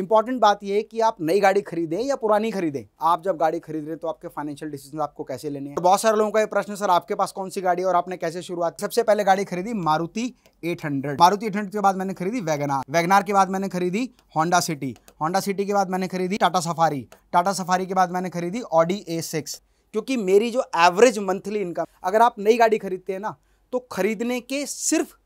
important बात यह कि आप नई गाड़ी खरीदें या पुरानी खरीदें आप जब गाड़ी खरीद रहे हैं तो आपके फाइनेंशियल डिसीजन आपको कैसे लेने हैं तो बहुत सारे लोगों का ये प्रश्न सर आपके पास कौन सी गाड़ी है और आपने कैसे शुरुआत सबसे पहले गाड़ी खरीदी मारुति 800 मारुति 800 के बाद मैंने खरीदी वैगनार वैगनार के बाद मैंने खरीदी होंडा सिटी होंडा सिटी के बाद मैंने खरीदी टाटा सफारी टाटा सफारी के बाद मैंने खरीदी ऑडी ए क्योंकि मेरी जो एवरेज मंथली इनकम अगर आप नई गाड़ी खरीदते हैं ना तो खरीदने के सिर्फ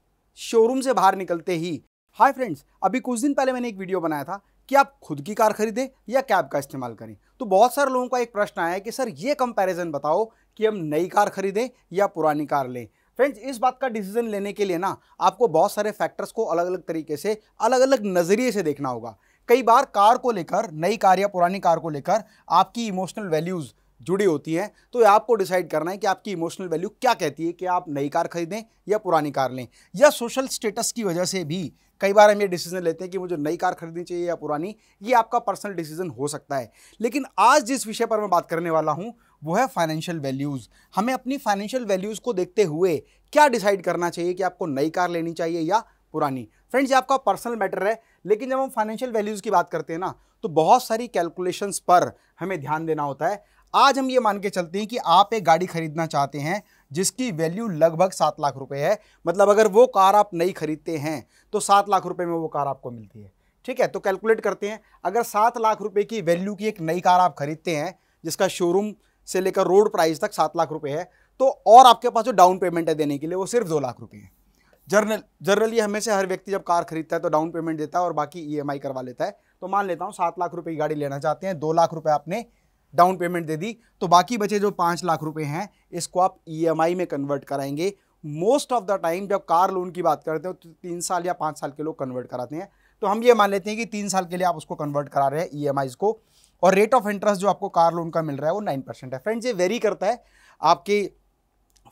शोरूम से बाहर निकलते ही हाय फ्रेंड्स अभी कुछ दिन पहले मैंने एक वीडियो बनाया था कि आप खुद की कार खरीदें या कैब का इस्तेमाल करें तो बहुत सारे लोगों का एक प्रश्न आया कि सर ये कंपैरिजन बताओ कि हम नई कार खरीदें या पुरानी कार लें फ्रेंड्स इस बात का डिसीजन लेने के लिए ना आपको बहुत सारे फैक्टर्स को अलग अलग तरीके से अलग अलग नज़रिए से देखना होगा कई बार कार को लेकर नई कार या पुरानी कार को लेकर आपकी इमोशनल वैल्यूज़ जुड़ी होती है तो आपको डिसाइड करना है कि आपकी इमोशनल वैल्यू क्या कहती है कि आप नई कार खरीदें या पुरानी कार लें या सोशल स्टेटस की वजह से भी कई बार हम ये डिसीजन लेते हैं कि मुझे नई कार खरीदनी चाहिए या पुरानी ये आपका पर्सनल डिसीजन हो सकता है लेकिन आज जिस विषय पर मैं बात करने वाला हूँ वो है फाइनेंशियल वैल्यूज़ हमें अपनी फाइनेंशियल वैल्यूज़ को देखते हुए क्या डिसाइड करना चाहिए कि आपको नई कार लेनी चाहिए या पुरानी फ्रेंड्स ये आपका पर्सनल मैटर है लेकिन जब हम फाइनेंशियल वैल्यूज़ की बात करते हैं ना तो बहुत सारी कैलकुलेशंस पर हमें ध्यान देना होता है आज हम ये मान के चलते हैं कि आप एक गाड़ी खरीदना चाहते हैं जिसकी वैल्यू लगभग सात लाख रुपए है मतलब अगर वो कार आप नई खरीदते हैं तो सात लाख रुपए में वो कार आपको मिलती है ठीक है तो कैलकुलेट करते हैं अगर सात लाख रुपए की वैल्यू की एक नई कार आप खरीदते हैं जिसका शोरूम से लेकर रोड प्राइस तक सात लाख रुपए है तो और आपके पास जो डाउन पेमेंट है देने के लिए वो सिर्फ दो लाख रुपये है जर्नल जनरली हमें से हर व्यक्ति जब कार खरीदता है तो डाउन पेमेंट देता है और बाकी ई e करवा लेता है तो मान लेता हूँ सात लाख रुपये की गाड़ी लेना चाहते हैं दो लाख रुपये आपने डाउन पेमेंट दे दी तो बाकी बचे जो पाँच लाख रुपए हैं इसको आप ईएमआई e में कन्वर्ट कराएंगे मोस्ट ऑफ द टाइम जब कार लोन की बात करते हो तो तीन साल या पाँच साल के लोग कन्वर्ट कराते हैं तो हम ये मान लेते हैं कि तीन साल के लिए आप उसको कन्वर्ट करा रहे हैं ई e को और रेट ऑफ इंटरेस्ट जो आपको कार लोन का मिल रहा है वो नाइन परसेंट है फ्रेंड्स ये वेरी करता है आपके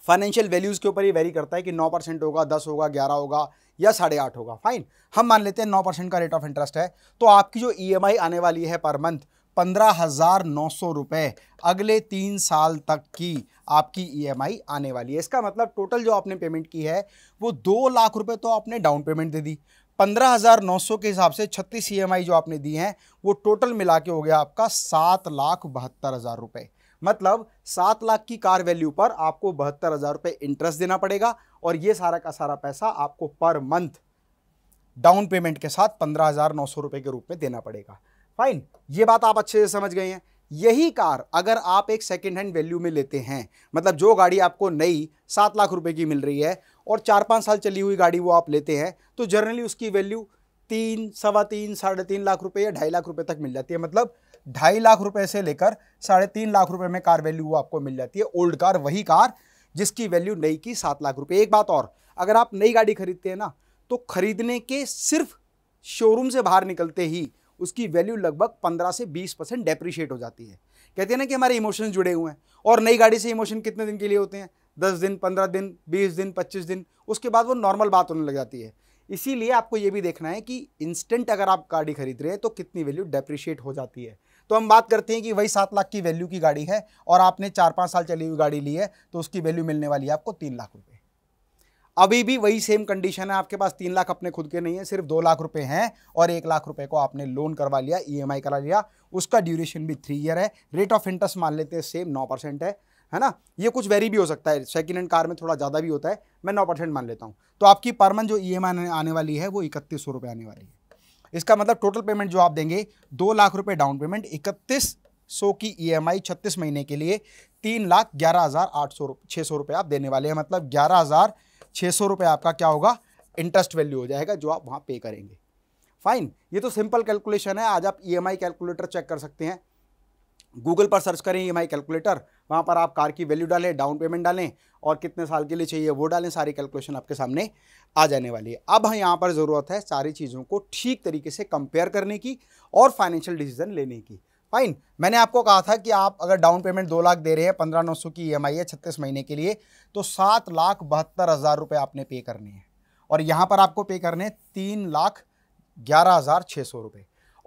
फाइनेंशियल वैल्यूज़ के ऊपर ये वेरी करता है कि नौ परसेंट होगा दस होगा ग्यारह होगा या साढ़े आठ होगा फाइन हम मान लेते हैं नौ परसेंट का रेट ऑफ इंटरेस्ट है तो आपकी जो ई e आने वाली है पर मंथ पंद्रह हज़ार नौ सौ रुपये अगले तीन साल तक की आपकी ईएमआई e आने वाली है इसका मतलब टोटल जो आपने पेमेंट की है वो दो लाख रुपए तो आपने डाउन पेमेंट दे दी पंद्रह हज़ार नौ सौ के हिसाब से छत्तीस ईएमआई e जो आपने दी हैं वो टोटल मिला के हो गया आपका सात लाख बहत्तर हज़ार रुपये मतलब सात लाख की कार वैल्यू पर आपको बहत्तर हज़ार रुपये इंटरेस्ट देना पड़ेगा और ये सारा का सारा पैसा आपको पर मंथ डाउन पेमेंट के साथ पंद्रह हज़ार नौ सौ रुपये के रूप में देना पड़ेगा फाइन ये बात आप अच्छे से समझ गए हैं यही कार अगर आप एक सेकेंड हैंड वैल्यू में लेते हैं मतलब जो गाड़ी आपको नई सात लाख रुपए की मिल रही है और चार पाँच साल चली हुई गाड़ी वो आप लेते हैं तो जनरली उसकी वैल्यू तीन सवा तीन साढ़े तीन लाख रुपए या ढाई लाख रुपए तक मिल जाती है मतलब ढाई लाख रुपए से लेकर साढ़े तीन लाख रुपए में कार वैल्यू वो आपको मिल जाती है ओल्ड कार वही कार जिसकी वैल्यू नई की सात लाख रुपये एक बात और अगर आप नई गाड़ी खरीदते हैं ना तो खरीदने के सिर्फ शोरूम से बाहर निकलते ही उसकी वैल्यू लगभग पंद्रह से बीस परसेंट डेप्रिशिएट हो जाती है कहते हैं ना कि हमारे इमोशन जुड़े हुए हैं और नई गाड़ी से इमोशन कितने दिन के लिए होते हैं दस दिन पंद्रह दिन बीस दिन पच्चीस दिन उसके बाद वो नॉर्मल बात होने लग जाती है इसीलिए आपको ये भी देखना है कि इंस्टेंट अगर आप गाड़ी खरीद रहे हैं तो कितनी वैल्यू डेप्रिशिएट हो जाती है तो हम बात करते हैं कि वही सात लाख की वैल्यू की गाड़ी है और आपने चार पाँच साल चली हुई गाड़ी ली है तो उसकी वैल्यू मिलने वाली है आपको तीन लाख रुपये अभी भी वही सेम कंडीशन है आपके पास तीन लाख अपने खुद के नहीं है सिर्फ दो लाख रुपए हैं और एक लाख रुपए को आपने लोन करवा लिया ईएमआई e करा लिया उसका ड्यूरेशन भी थ्री ईयर है रेट ऑफ इंटरेस्ट मान लेते हैं सेम नौ परसेंट है है ना ये कुछ वेरी भी हो सकता है सेकेंड हैंड कार में थोड़ा ज़्यादा भी होता है मैं नौ परसेंट मान लेता हूँ तो आपकी पर मंथ जो ई e आने वाली है वो इकतीस सौ रुपये आने वाली है इसका मतलब टोटल पेमेंट जो आप देंगे दो लाख रुपये डाउन पेमेंट इकतीस सौ की ई एम आई छत्तीस महीने के लिए तीन लाख ग्यारह हज़ार आठ सौ छः सौ रुपये आप देने वाले हैं मतलब ग्यारह हज़ार छः सौ रुपये आपका क्या होगा इंटरेस्ट वैल्यू हो जाएगा जो आप वहाँ पे करेंगे फाइन ये तो सिंपल कैलकुलेशन है आज आप ई कैलकुलेटर चेक कर सकते हैं गूगल पर सर्च करें ई कैलकुलेटर वहाँ पर आप कार की वैल्यू डालें डाउन पेमेंट डालें और कितने साल के लिए चाहिए वो डालें सारी कैलकुलेशन आपके सामने आ जाने वाली है अब हाँ यहाँ पर ज़रूरत है सारी चीज़ों को ठीक तरीके से कंपेयर करने की और फाइनेंशियल डिसीजन लेने की फाइन मैंने आपको कहा था कि आप अगर डाउन पेमेंट दो लाख दे रहे हैं पंद्रह नौ सौ की ई है छत्तीस महीने के लिए तो सात लाख बहत्तर हज़ार रुपये आपने पे करने हैं और यहाँ पर आपको पे करने हैं तीन लाख ग्यारह हज़ार छः सौ रुपये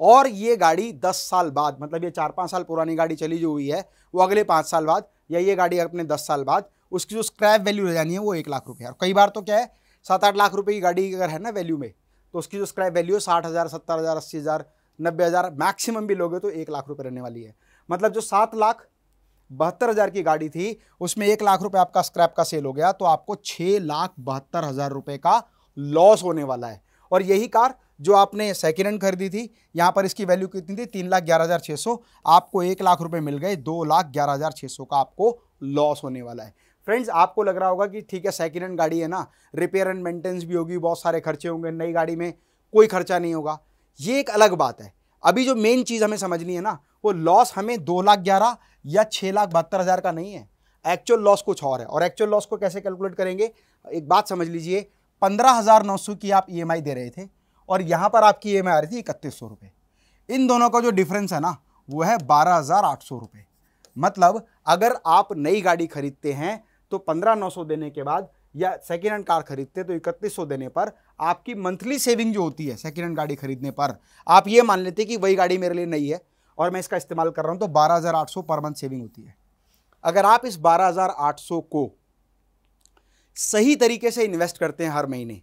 और ये गाड़ी दस साल बाद मतलब ये चार पाँच साल पुरानी गाड़ी चली जो हुई है वो अगले पाँच साल बाद या ये गाड़ी अपने दस साल बाद उसकी जो स्क्रैप वैल्यू रह जानी है वो एक लाख रुपये और कई बार तो क्या है सात आठ लाख रुपये की गाड़ी अगर है ना वैल्यू में तो उसकी जो स्क्रैप वैल्यू है साठ हज़ार सत्तर हज़ार अस्सी हज़ार नब्बे हज़ार मैक्सिमम भी लोगे तो एक लाख रुपये रहने वाली है मतलब जो सात लाख बहत्तर हज़ार की गाड़ी थी उसमें एक लाख रुपए आपका स्क्रैप का सेल हो गया तो आपको छः लाख बहत्तर हज़ार रुपये का लॉस होने वाला है और यही कार जो आपने सेकेंड हैंड खरीदी थी यहाँ पर इसकी वैल्यू कितनी थी तीन लाख ग्यारह हज़ार छः सौ आपको एक लाख रुपये मिल गए दो लाख ग्यारह हज़ार छः सौ का आपको लॉस होने वाला है फ्रेंड्स आपको लग रहा होगा कि ठीक है सेकेंड हैंड गाड़ी है ना रिपेयर एंड मेंटेनेंस भी होगी बहुत सारे खर्चे होंगे नई गाड़ी में कोई खर्चा नहीं होगा ये एक अलग बात है अभी जो मेन चीज़ हमें समझनी है ना वो लॉस हमें दो लाख ग्यारह या छः लाख बहत्तर हज़ार का नहीं है एक्चुअल लॉस कुछ और है और एक्चुअल लॉस को कैसे कैलकुलेट करेंगे एक बात समझ लीजिए पंद्रह हज़ार नौ सौ की आप ई दे रहे थे और यहाँ पर आपकी ई आ रही थी इकतीस सौ रुपये इन दोनों का जो डिफरेंस है ना वो है बारह हज़ार आठ सौ रुपये मतलब अगर आप नई गाड़ी खरीदते हैं तो पंद्रह नौ सौ देने के बाद या सेकेंड हैंड कार खरीदते तो इकतीस सौ देने पर आपकी मंथली सेविंग जो होती है सेकेंड हैंड गाड़ी खरीदने पर आप ये मान लेते हैं कि वही गाड़ी मेरे लिए नई है और मैं इसका इस्तेमाल कर रहा हूँ तो बारह हज़ार आठ सौ पर मंथ सेविंग होती है अगर आप इस बारह हज़ार आठ सौ को सही तरीके से इन्वेस्ट करते हैं हर महीने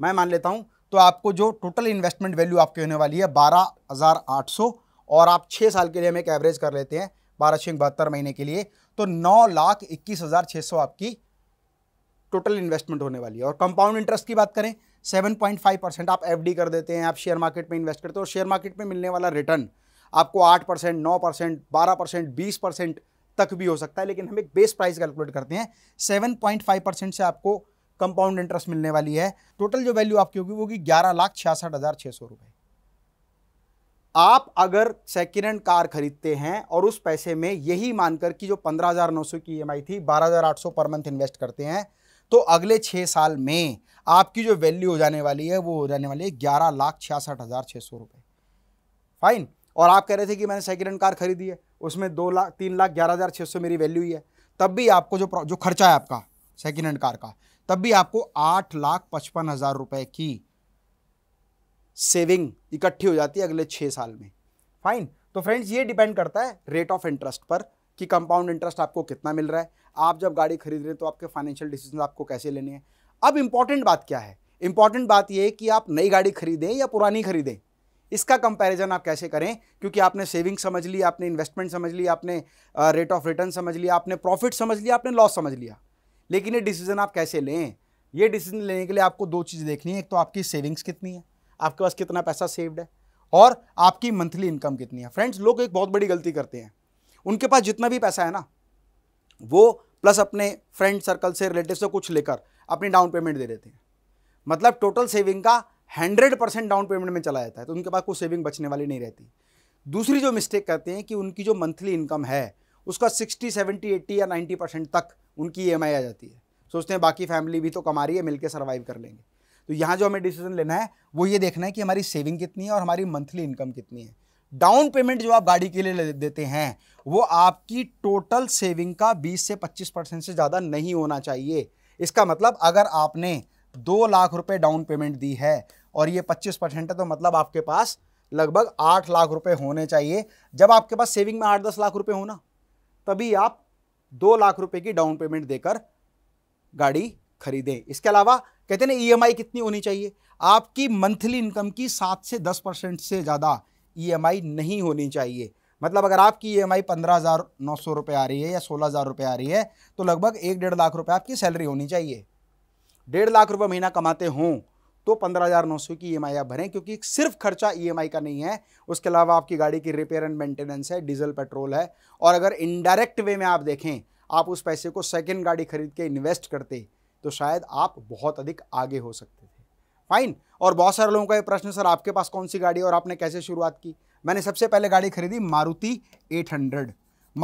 मैं मान लेता हूँ तो आपको जो टोटल इन्वेस्टमेंट वैल्यू आपकी होने वाली है बारह हज़ार आठ सौ और आप छः साल के लिए हम एक एवरेज कर लेते हैं बारह छः बहत्तर महीने के लिए तो नौ लाख इक्कीस हज़ार छः सौ आपकी टोटल इन्वेस्टमेंट होने वाली है और कंपाउंड इंटरेस्ट की बात करें 7.5 परसेंट आप एफ कर देते हैं आप शेयर मार्केट में इन्वेस्ट करते हो और शेयर मार्केट में मिलने वाला रिटर्न आपको 8 परसेंट नौ परसेंट बारह परसेंट बीस परसेंट तक भी हो सकता है लेकिन हम एक बेस प्राइस कैलकुलेट करते हैं सेवन परसेंट से आपको कंपाउंड इंटरेस्ट मिलने वाली है टोटल जो वैल्यू आपकी होगी वो होगी ग्यारह लाख छियासठ हज़ार छः सौ रुपये आप अगर सेकेंड हैंड कार खरीदते हैं और उस पैसे में यही मानकर कि जो पंद्रह हज़ार नौ सौ की ई e थी बारह हज़ार आठ सौ पर मंथ इन्वेस्ट करते हैं तो अगले छः साल में आपकी जो वैल्यू हो जाने वाली है वो हो जाने वाली है ग्यारह लाख छियासठ हज़ार छः सौ रुपये फाइन और आप कह रहे थे कि मैंने सेकेंड हैंड कार खरीदी है उसमें दो लाख तीन लाख ग्यारह हज़ार छः सौ मेरी वैल्यू ही है तब भी आपको जो जो खर्चा है आपका सेकेंड हैंड कार का तब भी आपको आठ लाख पचपन हज़ार रुपये की सेविंग इकट्ठी हो जाती है अगले छः साल में फाइन तो फ्रेंड्स ये डिपेंड करता है रेट ऑफ इंटरेस्ट पर कि कंपाउंड इंटरेस्ट आपको कितना मिल रहा है आप जब गाड़ी खरीद रहे हैं तो आपके फाइनेंशियल डिसीजन आपको कैसे लेने हैं अब इम्पॉर्टेंट बात क्या है इंपॉर्टेंट बात यह है कि आप नई गाड़ी खरीदें या पुरानी खरीदें इसका कंपैरिजन आप कैसे करें क्योंकि आपने सेविंग समझ ली आपने इन्वेस्टमेंट समझ ली आपने रेट ऑफ रिटर्न समझ लिया आपने प्रॉफिट समझ लिया आपने लॉस समझ लिया लेकिन ये डिसीजन आप कैसे लें ये डिसीजन लेने के लिए आपको दो चीज़ देखनी है एक तो आपकी सेविंग्स कितनी है आपके पास कितना पैसा सेव्ड है और आपकी मंथली इनकम कितनी है फ्रेंड्स लोग एक बहुत बड़ी गलती करते हैं उनके पास जितना भी पैसा है ना वो प्लस अपने फ्रेंड सर्कल से रिलेटिव से कुछ लेकर अपनी डाउन पेमेंट दे देते हैं मतलब टोटल सेविंग का हंड्रेड परसेंट डाउन पेमेंट में चला जाता है तो उनके पास कोई सेविंग बचने वाली नहीं रहती दूसरी जो मिस्टेक करते हैं कि उनकी जो मंथली इनकम है उसका सिक्सटी सेवेंटी एट्टी या नाइन्टी परसेंट तक उनकी ई e आ जाती है सोचते हैं बाकी फैमिली भी तो कमा रही है मिलकर सर्वाइव कर लेंगे तो यहाँ जो हमें डिसीजन लेना है वो ये देखना है कि हमारी सेविंग कितनी है और हमारी मंथली इनकम कितनी है डाउन पेमेंट जो आप गाड़ी के लिए देते हैं वो आपकी टोटल सेविंग का 20 से 25 परसेंट से ज़्यादा नहीं होना चाहिए इसका मतलब अगर आपने दो लाख रुपए डाउन पेमेंट दी है और ये 25 परसेंट है तो मतलब आपके पास लगभग आठ लाख रुपए होने चाहिए जब आपके पास सेविंग में आठ दस लाख रुपए होना तभी आप दो लाख रुपए की डाउन पेमेंट देकर गाड़ी खरीदें इसके अलावा कहते हैं ना ई कितनी होनी चाहिए आपकी मंथली इनकम की सात से दस परसेंट से ज़्यादा ईएमआई e नहीं होनी चाहिए मतलब अगर आपकी ई एम आई पंद्रह हज़ार नौ सौ रुपये आ रही है या सोलह हज़ार रुपये आ रही है तो लगभग एक डेढ़ लाख रुपये आपकी सैलरी होनी चाहिए डेढ़ लाख रुपये महीना कमाते हों तो पंद्रह हज़ार नौ सौ की ई एम आई आप भरें क्योंकि सिर्फ खर्चा ई एम आई का नहीं है उसके अलावा आपकी गाड़ी की रिपेयर एंड मेंटेनेंस है डीजल पेट्रोल है और अगर इनडायरेक्ट वे में आप देखें आप उस पैसे को सेकेंड गाड़ी खरीद के इन्वेस्ट करते तो शायद आप बहुत अधिक आगे हो सकते थे फाइन और बहुत सारे लोगों का ये प्रश्न सर आपके पास कौन सी गाड़ी है और आपने कैसे शुरुआत की मैंने सबसे पहले गाड़ी खरीदी मारुति 800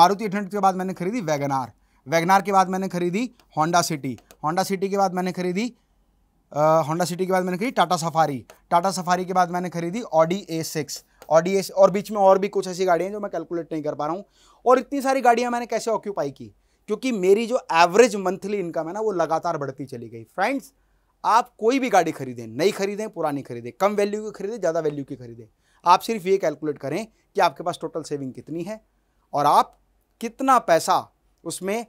मारुति 800 के बाद मैंने खरीदी वैगनार वैगनार के बाद मैंने खरीदी होंडा सिटी होंडा सिटी के बाद मैंने खरीदी होंडा सिटी के बाद मैंने खरीदी टाटा सफारी टाटा सफारी के बाद मैंने खरीदी Audi A six Audi A और बीच में और भी कुछ ऐसी गाड़ियाँ जो मैं कैलकुलेट नहीं कर पा रहा हूँ और इतनी सारी गाड़ियाँ मैंने कैसे ऑक्यूपाई की क्योंकि मेरी जो एवरेज मंथली इनकम है ना वो लगातार बढ़ती चली गई फ्रेंड्स आप कोई भी गाड़ी खरीदें नई खरीदें पुरानी खरीदें कम वैल्यू की खरीदें ज़्यादा वैल्यू की खरीदें आप सिर्फ ये कैलकुलेट करें कि आपके पास टोटल सेविंग कितनी है और आप कितना पैसा उसमें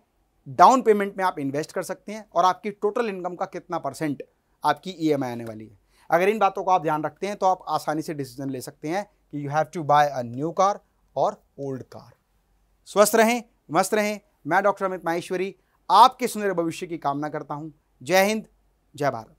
डाउन पेमेंट में आप इन्वेस्ट कर सकते हैं और आपकी टोटल इनकम का कितना परसेंट आपकी ई e आने वाली है अगर इन बातों का आप ध्यान रखते हैं तो आप आसानी से डिसीजन ले सकते हैं कि you have to buy a new car और ओल्ड कार स्वस्थ रहें मस्त रहें मैं डॉक्टर अमित माहेश्वरी आपके सुंदर भविष्य की कामना करता हूँ जय हिंद Ya